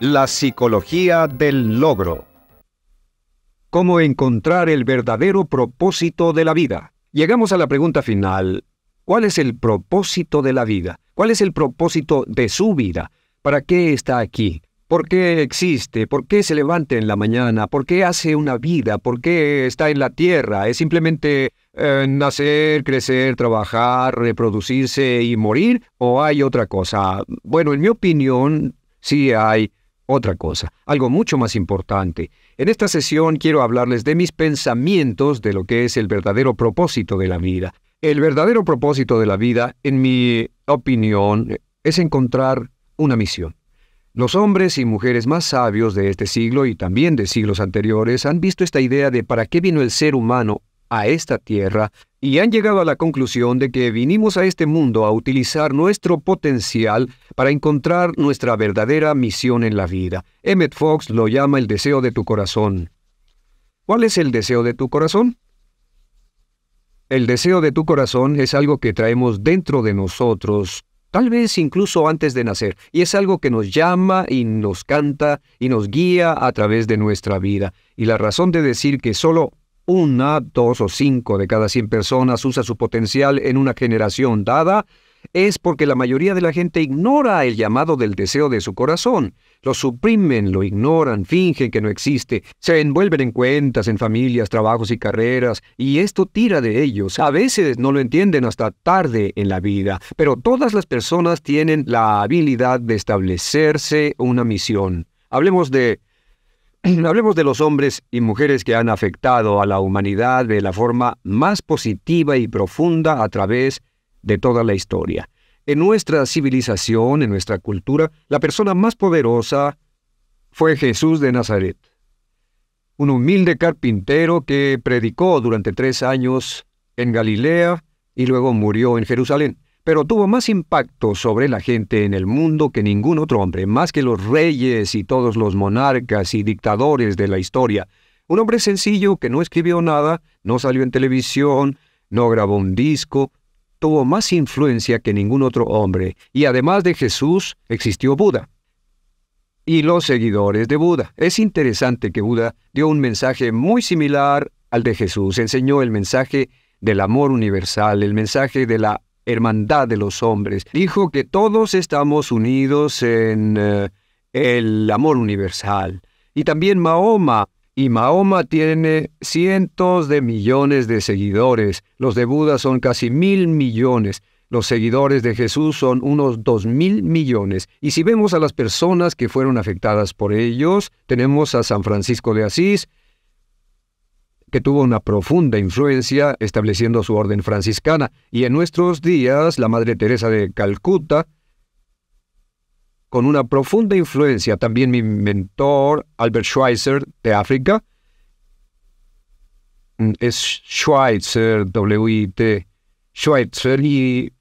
La psicología del logro. ¿Cómo encontrar el verdadero propósito de la vida? Llegamos a la pregunta final. ¿Cuál es el propósito de la vida? ¿Cuál es el propósito de su vida? ¿Para qué está aquí? ¿Por qué existe? ¿Por qué se levanta en la mañana? ¿Por qué hace una vida? ¿Por qué está en la tierra? ¿Es simplemente eh, nacer, crecer, trabajar, reproducirse y morir? ¿O hay otra cosa? Bueno, en mi opinión, sí hay otra cosa, algo mucho más importante. En esta sesión quiero hablarles de mis pensamientos de lo que es el verdadero propósito de la vida. El verdadero propósito de la vida, en mi opinión, es encontrar una misión. Los hombres y mujeres más sabios de este siglo y también de siglos anteriores han visto esta idea de para qué vino el ser humano a esta tierra y han llegado a la conclusión de que vinimos a este mundo a utilizar nuestro potencial para encontrar nuestra verdadera misión en la vida. Emmett Fox lo llama el deseo de tu corazón. ¿Cuál es el deseo de tu corazón? El deseo de tu corazón es algo que traemos dentro de nosotros, tal vez incluso antes de nacer, y es algo que nos llama y nos canta y nos guía a través de nuestra vida. Y la razón de decir que solo una, dos o cinco de cada 100 personas usa su potencial en una generación dada, es porque la mayoría de la gente ignora el llamado del deseo de su corazón. Lo suprimen, lo ignoran, fingen que no existe, se envuelven en cuentas, en familias, trabajos y carreras, y esto tira de ellos. A veces no lo entienden hasta tarde en la vida, pero todas las personas tienen la habilidad de establecerse una misión. Hablemos de Hablemos de los hombres y mujeres que han afectado a la humanidad de la forma más positiva y profunda a través de toda la historia. En nuestra civilización, en nuestra cultura, la persona más poderosa fue Jesús de Nazaret, un humilde carpintero que predicó durante tres años en Galilea y luego murió en Jerusalén pero tuvo más impacto sobre la gente en el mundo que ningún otro hombre, más que los reyes y todos los monarcas y dictadores de la historia. Un hombre sencillo que no escribió nada, no salió en televisión, no grabó un disco, tuvo más influencia que ningún otro hombre, y además de Jesús existió Buda. Y los seguidores de Buda. Es interesante que Buda dio un mensaje muy similar al de Jesús, enseñó el mensaje del amor universal, el mensaje de la hermandad de los hombres. Dijo que todos estamos unidos en eh, el amor universal. Y también Mahoma. Y Mahoma tiene cientos de millones de seguidores. Los de Buda son casi mil millones. Los seguidores de Jesús son unos dos mil millones. Y si vemos a las personas que fueron afectadas por ellos, tenemos a San Francisco de Asís, que tuvo una profunda influencia estableciendo su orden franciscana, y en nuestros días la Madre Teresa de Calcuta, con una profunda influencia también mi mentor Albert Schweitzer de África, mm, es Schweitzer, w Schweitzer, y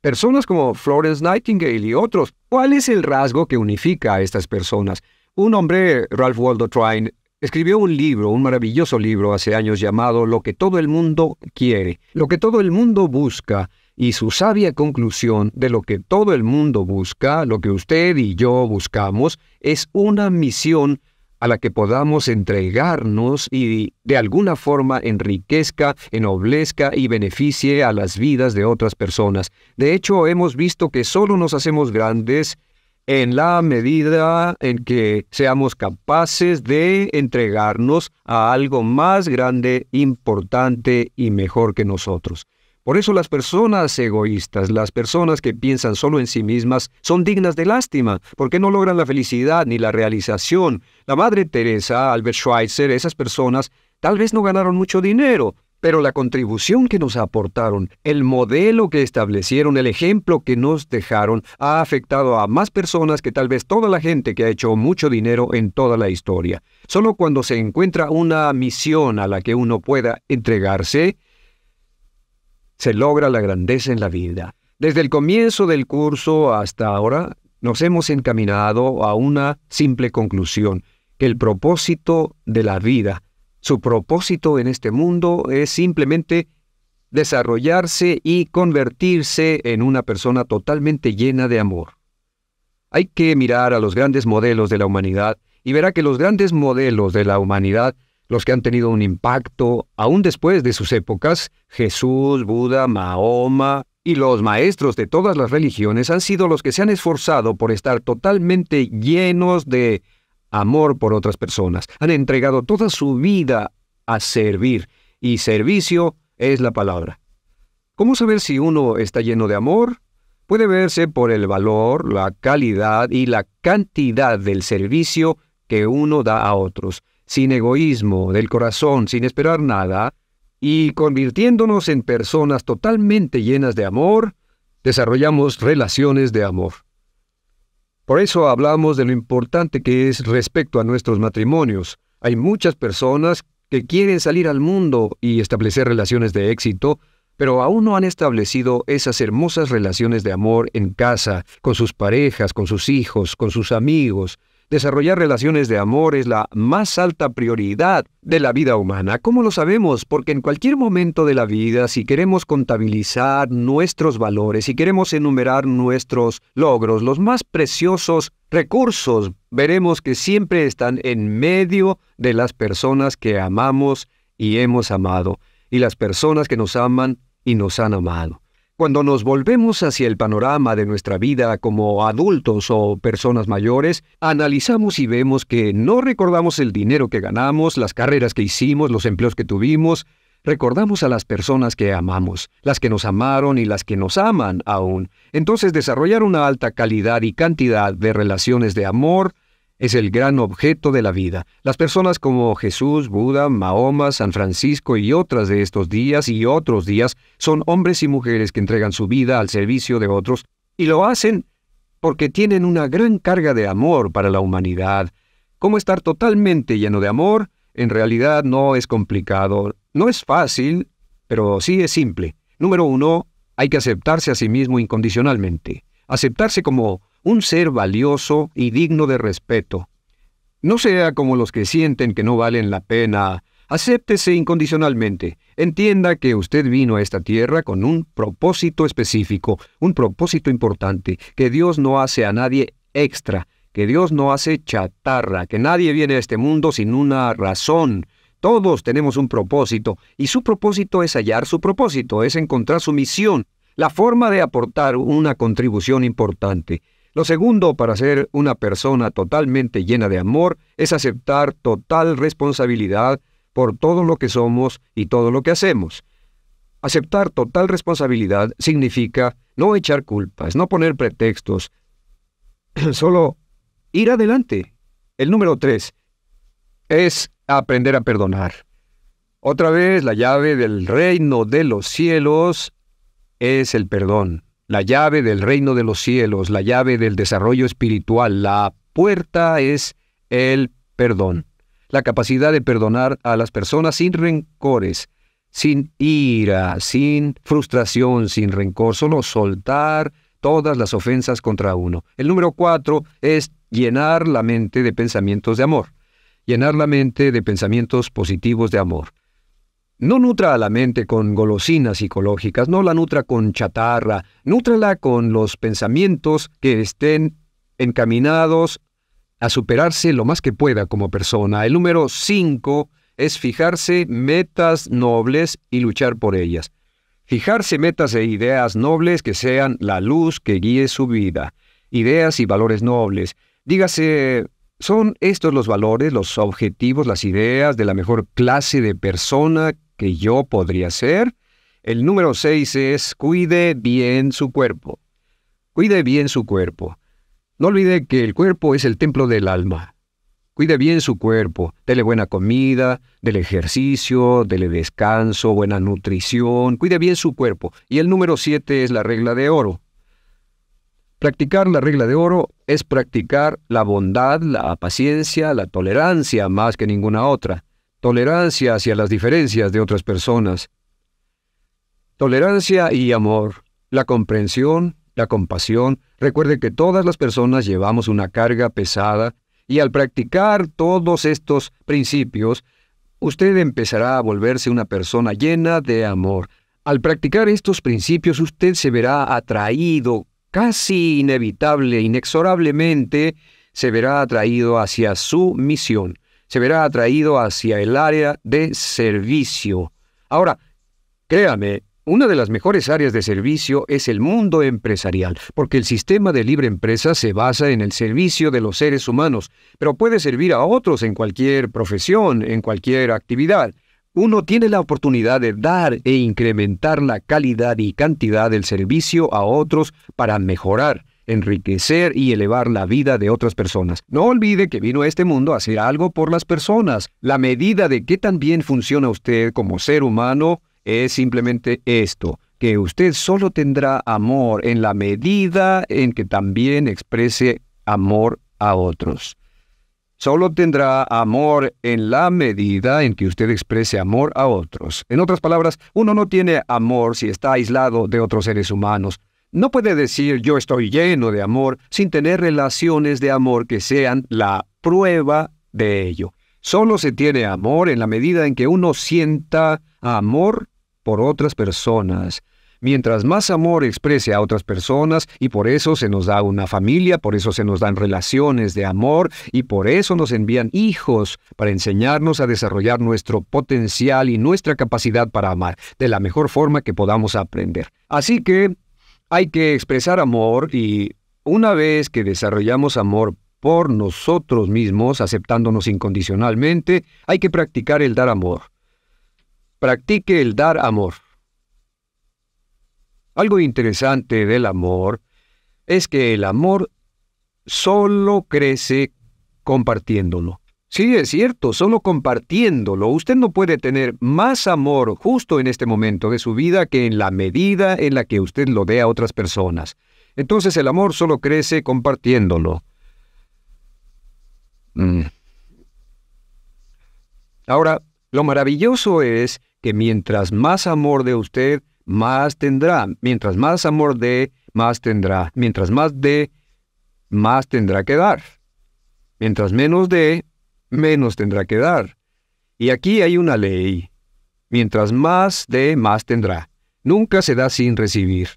personas como Florence Nightingale y otros. ¿Cuál es el rasgo que unifica a estas personas? Un hombre, Ralph Waldo Trine, Escribió un libro, un maravilloso libro hace años llamado Lo que todo el mundo quiere, lo que todo el mundo busca y su sabia conclusión de lo que todo el mundo busca, lo que usted y yo buscamos, es una misión a la que podamos entregarnos y de alguna forma enriquezca, ennoblezca y beneficie a las vidas de otras personas. De hecho, hemos visto que solo nos hacemos grandes en la medida en que seamos capaces de entregarnos a algo más grande, importante y mejor que nosotros. Por eso las personas egoístas, las personas que piensan solo en sí mismas, son dignas de lástima, porque no logran la felicidad ni la realización. La Madre Teresa, Albert Schweitzer, esas personas tal vez no ganaron mucho dinero, pero la contribución que nos aportaron, el modelo que establecieron, el ejemplo que nos dejaron, ha afectado a más personas que tal vez toda la gente que ha hecho mucho dinero en toda la historia. Solo cuando se encuentra una misión a la que uno pueda entregarse, se logra la grandeza en la vida. Desde el comienzo del curso hasta ahora, nos hemos encaminado a una simple conclusión, que el propósito de la vida su propósito en este mundo es simplemente desarrollarse y convertirse en una persona totalmente llena de amor. Hay que mirar a los grandes modelos de la humanidad y verá que los grandes modelos de la humanidad, los que han tenido un impacto aún después de sus épocas, Jesús, Buda, Mahoma y los maestros de todas las religiones han sido los que se han esforzado por estar totalmente llenos de amor por otras personas, han entregado toda su vida a servir, y servicio es la palabra. ¿Cómo saber si uno está lleno de amor? Puede verse por el valor, la calidad y la cantidad del servicio que uno da a otros, sin egoísmo, del corazón, sin esperar nada, y convirtiéndonos en personas totalmente llenas de amor, desarrollamos relaciones de amor. Por eso hablamos de lo importante que es respecto a nuestros matrimonios. Hay muchas personas que quieren salir al mundo y establecer relaciones de éxito, pero aún no han establecido esas hermosas relaciones de amor en casa, con sus parejas, con sus hijos, con sus amigos, Desarrollar relaciones de amor es la más alta prioridad de la vida humana. ¿Cómo lo sabemos? Porque en cualquier momento de la vida, si queremos contabilizar nuestros valores, si queremos enumerar nuestros logros, los más preciosos recursos, veremos que siempre están en medio de las personas que amamos y hemos amado, y las personas que nos aman y nos han amado. Cuando nos volvemos hacia el panorama de nuestra vida como adultos o personas mayores, analizamos y vemos que no recordamos el dinero que ganamos, las carreras que hicimos, los empleos que tuvimos, recordamos a las personas que amamos, las que nos amaron y las que nos aman aún. Entonces desarrollar una alta calidad y cantidad de relaciones de amor, es el gran objeto de la vida. Las personas como Jesús, Buda, Mahoma, San Francisco y otras de estos días y otros días son hombres y mujeres que entregan su vida al servicio de otros y lo hacen porque tienen una gran carga de amor para la humanidad. ¿Cómo estar totalmente lleno de amor? En realidad no es complicado, no es fácil, pero sí es simple. Número uno, hay que aceptarse a sí mismo incondicionalmente, aceptarse como un ser valioso y digno de respeto. No sea como los que sienten que no valen la pena. Acéptese incondicionalmente. Entienda que usted vino a esta tierra con un propósito específico, un propósito importante, que Dios no hace a nadie extra, que Dios no hace chatarra, que nadie viene a este mundo sin una razón. Todos tenemos un propósito, y su propósito es hallar su propósito, es encontrar su misión, la forma de aportar una contribución importante. Lo segundo para ser una persona totalmente llena de amor es aceptar total responsabilidad por todo lo que somos y todo lo que hacemos. Aceptar total responsabilidad significa no echar culpas, no poner pretextos, solo ir adelante. El número tres es aprender a perdonar. Otra vez, la llave del reino de los cielos es el perdón la llave del reino de los cielos, la llave del desarrollo espiritual, la puerta es el perdón, la capacidad de perdonar a las personas sin rencores, sin ira, sin frustración, sin rencor, solo soltar todas las ofensas contra uno. El número cuatro es llenar la mente de pensamientos de amor, llenar la mente de pensamientos positivos de amor. No nutra a la mente con golosinas psicológicas, no la nutra con chatarra, nútrala con los pensamientos que estén encaminados a superarse lo más que pueda como persona. El número 5 es fijarse metas nobles y luchar por ellas. Fijarse metas e ideas nobles que sean la luz que guíe su vida. Ideas y valores nobles. Dígase, ¿son estos los valores, los objetivos, las ideas de la mejor clase de persona que yo podría ser, El número seis es cuide bien su cuerpo. Cuide bien su cuerpo. No olvide que el cuerpo es el templo del alma. Cuide bien su cuerpo, dele buena comida, del ejercicio, dele descanso, buena nutrición, cuide bien su cuerpo. Y el número siete es la regla de oro. Practicar la regla de oro es practicar la bondad, la paciencia, la tolerancia más que ninguna otra tolerancia hacia las diferencias de otras personas, tolerancia y amor, la comprensión, la compasión. Recuerde que todas las personas llevamos una carga pesada y al practicar todos estos principios, usted empezará a volverse una persona llena de amor. Al practicar estos principios, usted se verá atraído, casi inevitable, inexorablemente, se verá atraído hacia su misión se verá atraído hacia el área de servicio. Ahora, créame, una de las mejores áreas de servicio es el mundo empresarial, porque el sistema de libre empresa se basa en el servicio de los seres humanos, pero puede servir a otros en cualquier profesión, en cualquier actividad. Uno tiene la oportunidad de dar e incrementar la calidad y cantidad del servicio a otros para mejorar enriquecer y elevar la vida de otras personas. No olvide que vino a este mundo a hacer algo por las personas. La medida de qué tan bien funciona usted como ser humano es simplemente esto, que usted solo tendrá amor en la medida en que también exprese amor a otros. Solo tendrá amor en la medida en que usted exprese amor a otros. En otras palabras, uno no tiene amor si está aislado de otros seres humanos. No puede decir yo estoy lleno de amor sin tener relaciones de amor que sean la prueba de ello. Solo se tiene amor en la medida en que uno sienta amor por otras personas. Mientras más amor exprese a otras personas, y por eso se nos da una familia, por eso se nos dan relaciones de amor, y por eso nos envían hijos para enseñarnos a desarrollar nuestro potencial y nuestra capacidad para amar de la mejor forma que podamos aprender. Así que hay que expresar amor y una vez que desarrollamos amor por nosotros mismos, aceptándonos incondicionalmente, hay que practicar el dar amor. Practique el dar amor. Algo interesante del amor es que el amor solo crece compartiéndolo. Sí, es cierto, solo compartiéndolo usted no puede tener más amor justo en este momento de su vida que en la medida en la que usted lo dé a otras personas. Entonces el amor solo crece compartiéndolo. Mm. Ahora, lo maravilloso es que mientras más amor de usted, más tendrá. Mientras más amor dé, más tendrá. Mientras más dé, más tendrá que dar. Mientras menos dé, menos tendrá que dar. Y aquí hay una ley. Mientras más dé, más tendrá. Nunca se da sin recibir.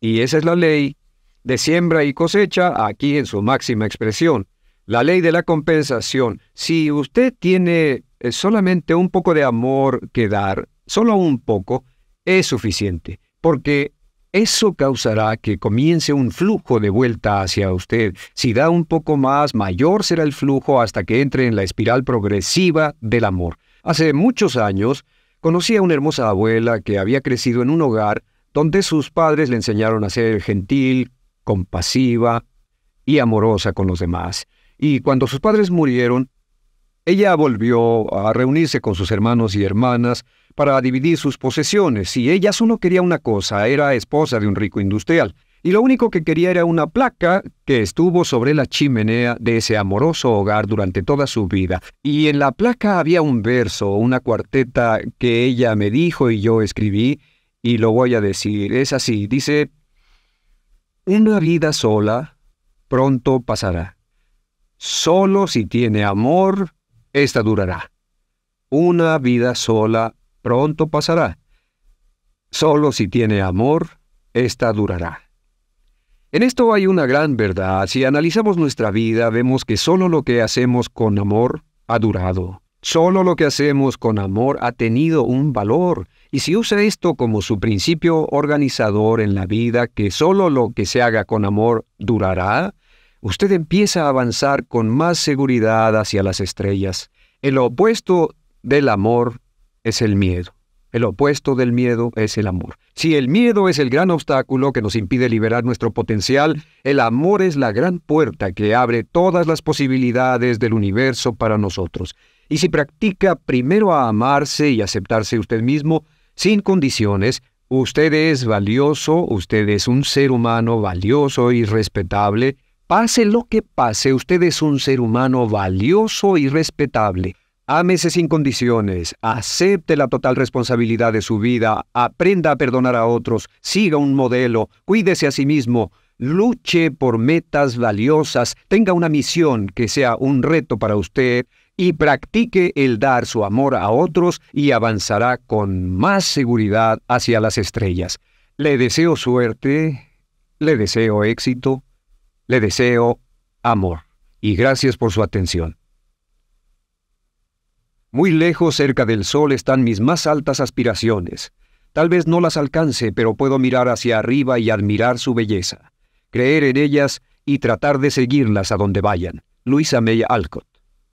Y esa es la ley de siembra y cosecha aquí en su máxima expresión. La ley de la compensación. Si usted tiene eh, solamente un poco de amor que dar, solo un poco, es suficiente, porque eso causará que comience un flujo de vuelta hacia usted. Si da un poco más, mayor será el flujo hasta que entre en la espiral progresiva del amor. Hace muchos años, conocí a una hermosa abuela que había crecido en un hogar donde sus padres le enseñaron a ser gentil, compasiva y amorosa con los demás. Y cuando sus padres murieron, ella volvió a reunirse con sus hermanos y hermanas para dividir sus posesiones y ella solo quería una cosa, era esposa de un rico industrial, y lo único que quería era una placa que estuvo sobre la chimenea de ese amoroso hogar durante toda su vida, y en la placa había un verso, una cuarteta que ella me dijo y yo escribí, y lo voy a decir, es así, dice, una vida sola pronto pasará. Solo si tiene amor, esta durará. Una vida sola Pronto pasará. Solo si tiene amor, ésta durará. En esto hay una gran verdad. Si analizamos nuestra vida, vemos que solo lo que hacemos con amor ha durado. Solo lo que hacemos con amor ha tenido un valor, y si usa esto como su principio organizador en la vida, que solo lo que se haga con amor durará, usted empieza a avanzar con más seguridad hacia las estrellas. El opuesto del amor es el miedo. El opuesto del miedo es el amor. Si el miedo es el gran obstáculo que nos impide liberar nuestro potencial, el amor es la gran puerta que abre todas las posibilidades del universo para nosotros. Y si practica primero a amarse y aceptarse usted mismo, sin condiciones, usted es valioso, usted es un ser humano valioso y respetable. Pase lo que pase, usted es un ser humano valioso y respetable. Ámese sin condiciones, acepte la total responsabilidad de su vida, aprenda a perdonar a otros, siga un modelo, cuídese a sí mismo, luche por metas valiosas, tenga una misión que sea un reto para usted y practique el dar su amor a otros y avanzará con más seguridad hacia las estrellas. Le deseo suerte, le deseo éxito, le deseo amor y gracias por su atención. Muy lejos cerca del sol están mis más altas aspiraciones. Tal vez no las alcance, pero puedo mirar hacia arriba y admirar su belleza, creer en ellas y tratar de seguirlas a donde vayan. Luisa May Alcott.